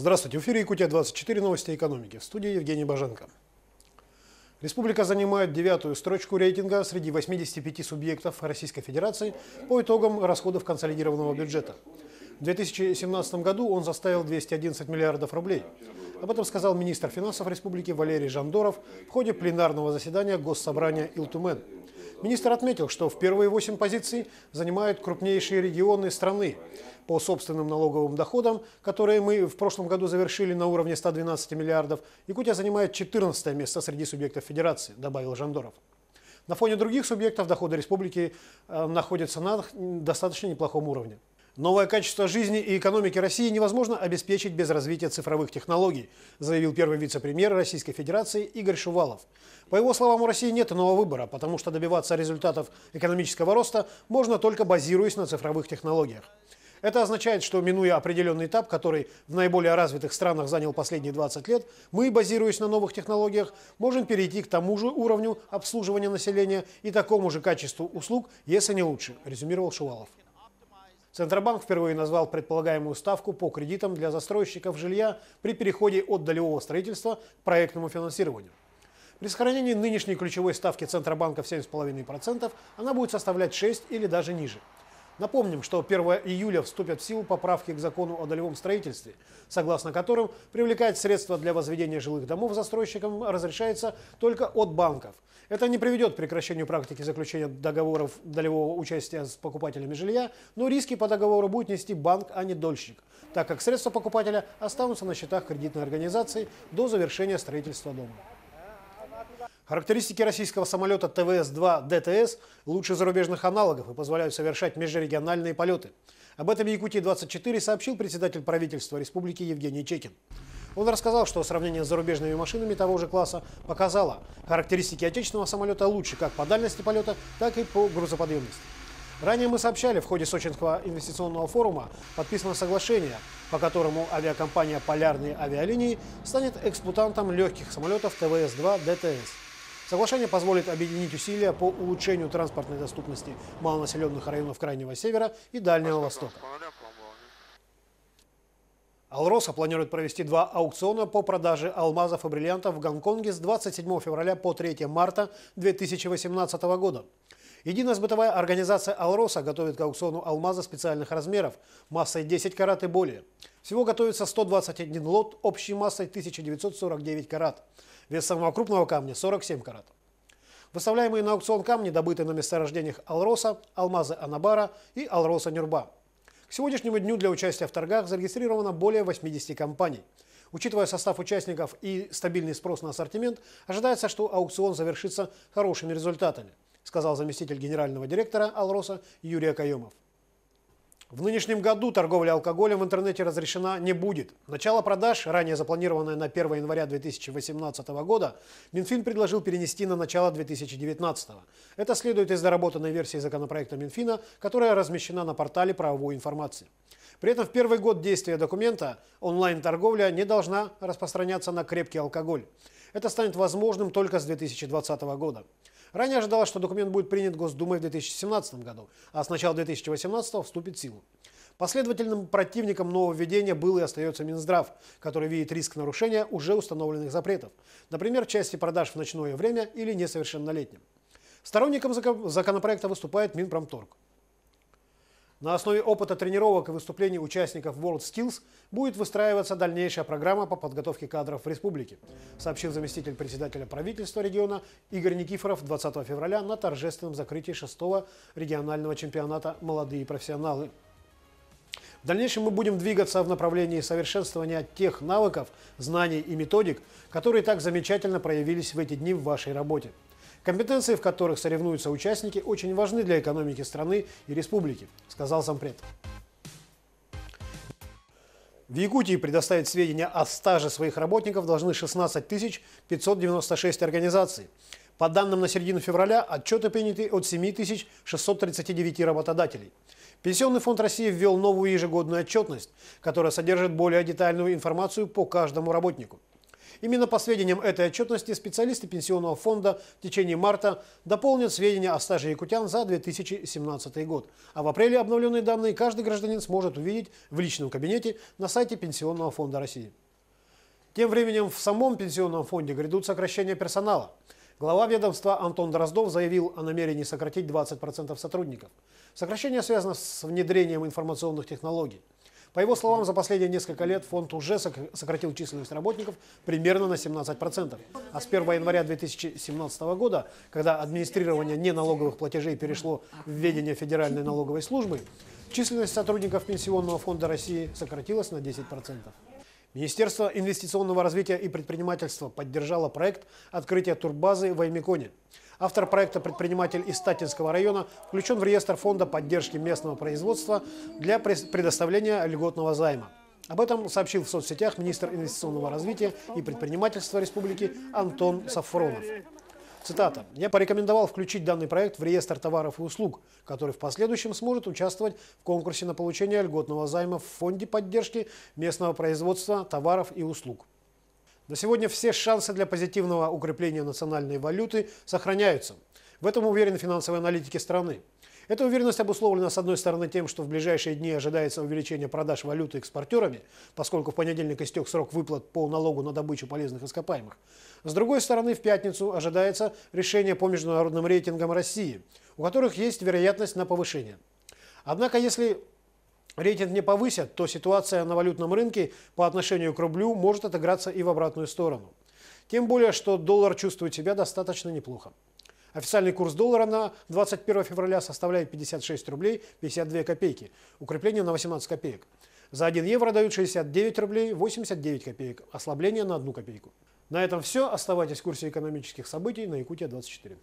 Здравствуйте, в эфире Якутия-24 новости экономики. В студии Евгений Баженко. Республика занимает девятую строчку рейтинга среди 85 субъектов Российской Федерации по итогам расходов консолидированного бюджета. В 2017 году он составил 211 миллиардов рублей. Об этом сказал министр финансов республики Валерий Жандоров в ходе пленарного заседания Госсобрания «Илтумен». Министр отметил, что в первые 8 позиций занимают крупнейшие регионы страны. По собственным налоговым доходам, которые мы в прошлом году завершили на уровне 112 миллиардов, Якутия занимает 14 место среди субъектов федерации, добавил Жандоров. На фоне других субъектов доходы республики э, находятся на достаточно неплохом уровне. Новое качество жизни и экономики России невозможно обеспечить без развития цифровых технологий, заявил первый вице-премьер Российской Федерации Игорь Шувалов. По его словам, у России нет иного выбора, потому что добиваться результатов экономического роста можно только базируясь на цифровых технологиях. Это означает, что минуя определенный этап, который в наиболее развитых странах занял последние 20 лет, мы, базируясь на новых технологиях, можем перейти к тому же уровню обслуживания населения и такому же качеству услуг, если не лучше, резюмировал Шувалов. Центробанк впервые назвал предполагаемую ставку по кредитам для застройщиков жилья при переходе от долевого строительства к проектному финансированию. При сохранении нынешней ключевой ставки Центробанка в 7,5% она будет составлять 6 или даже ниже. Напомним, что 1 июля вступят в силу поправки к закону о долевом строительстве, согласно которым привлекать средства для возведения жилых домов застройщикам разрешается только от банков. Это не приведет к прекращению практики заключения договоров долевого участия с покупателями жилья, но риски по договору будет нести банк, а не дольщик, так как средства покупателя останутся на счетах кредитной организации до завершения строительства дома. Характеристики российского самолета ТВС-2 ДТС лучше зарубежных аналогов и позволяют совершать межрегиональные полеты. Об этом Якутии-24 сообщил председатель правительства республики Евгений Чекин. Он рассказал, что сравнение с зарубежными машинами того же класса показало, характеристики отечественного самолета лучше как по дальности полета, так и по грузоподъемности. Ранее мы сообщали, в ходе Сочинского инвестиционного форума подписано соглашение, по которому авиакомпания «Полярные авиалинии» станет эксплуатантом легких самолетов ТВС-2 ДТС. Соглашение позволит объединить усилия по улучшению транспортной доступности малонаселенных районов Крайнего Севера и Дальнего Востока. Алроса планирует провести два аукциона по продаже алмазов и бриллиантов в Гонконге с 27 февраля по 3 марта 2018 года. Единая сбытовая организация «Алроса» готовит к аукциону алмаза специальных размеров массой 10 карат и более. Всего готовится 121 лот общей массой 1949 карат. Вес самого крупного камня 47 карат. Выставляемые на аукцион камни добыты на месторождениях «Алроса», «Алмазы Анабара» и «Алроса Нюрба». К сегодняшнему дню для участия в торгах зарегистрировано более 80 компаний. Учитывая состав участников и стабильный спрос на ассортимент, ожидается, что аукцион завершится хорошими результатами – сказал заместитель генерального директора Алроса Юрий Акаемов. В нынешнем году торговля алкоголем в интернете разрешена не будет. Начало продаж, ранее запланированное на 1 января 2018 года, Минфин предложил перенести на начало 2019. Это следует из доработанной версии законопроекта Минфина, которая размещена на портале правовой информации. При этом в первый год действия документа онлайн-торговля не должна распространяться на крепкий алкоголь. Это станет возможным только с 2020 года. Ранее ожидалось, что документ будет принят Госдумой в 2017 году, а с начала 2018 вступит в силу. Последовательным противником нововведения был и остается Минздрав, который видит риск нарушения уже установленных запретов, например, части продаж в ночное время или несовершеннолетним. Сторонником законопроекта выступает Минпромторг. На основе опыта тренировок и выступлений участников World Skills будет выстраиваться дальнейшая программа по подготовке кадров в республике, сообщил заместитель председателя правительства региона Игорь Никифоров 20 февраля на торжественном закрытии 6-го регионального чемпионата «Молодые профессионалы». В дальнейшем мы будем двигаться в направлении совершенствования тех навыков, знаний и методик, которые так замечательно проявились в эти дни в вашей работе. Компетенции, в которых соревнуются участники, очень важны для экономики страны и республики, сказал зампред. В Якутии предоставить сведения о стаже своих работников должны 16 596 организаций. По данным на середину февраля, отчеты приняты от 7 639 работодателей. Пенсионный фонд России ввел новую ежегодную отчетность, которая содержит более детальную информацию по каждому работнику. Именно по сведениям этой отчетности специалисты Пенсионного фонда в течение марта дополнят сведения о стаже якутян за 2017 год. А в апреле обновленные данные каждый гражданин сможет увидеть в личном кабинете на сайте Пенсионного фонда России. Тем временем в самом пенсионном фонде грядут сокращения персонала. Глава ведомства Антон Дроздов заявил о намерении сократить 20% сотрудников. Сокращение связано с внедрением информационных технологий. По его словам, за последние несколько лет фонд уже сократил численность работников примерно на 17%. А с 1 января 2017 года, когда администрирование неналоговых платежей перешло в ведение Федеральной налоговой службы, численность сотрудников Пенсионного фонда России сократилась на 10%. Министерство инвестиционного развития и предпринимательства поддержало проект открытия турбазы в Аймиконе. Автор проекта предприниматель из Статинского района включен в реестр фонда поддержки местного производства для предоставления льготного займа. Об этом сообщил в соцсетях министр инвестиционного развития и предпринимательства республики Антон Сафронов. Цитата. «Я порекомендовал включить данный проект в реестр товаров и услуг, который в последующем сможет участвовать в конкурсе на получение льготного займа в фонде поддержки местного производства товаров и услуг». На сегодня все шансы для позитивного укрепления национальной валюты сохраняются. В этом уверены финансовые аналитики страны. Эта уверенность обусловлена, с одной стороны, тем, что в ближайшие дни ожидается увеличение продаж валюты экспортерами, поскольку в понедельник истек срок выплат по налогу на добычу полезных ископаемых. С другой стороны, в пятницу ожидается решение по международным рейтингам России, у которых есть вероятность на повышение. Однако, если рейтинг не повысят, то ситуация на валютном рынке по отношению к рублю может отыграться и в обратную сторону. Тем более, что доллар чувствует себя достаточно неплохо. Официальный курс доллара на 21 февраля составляет 56 рублей 52 копейки, укрепление на 18 копеек. За 1 евро дают 69 рублей 89 копеек, ослабление на 1 копейку. На этом все. Оставайтесь в курсе экономических событий на Якутия 24.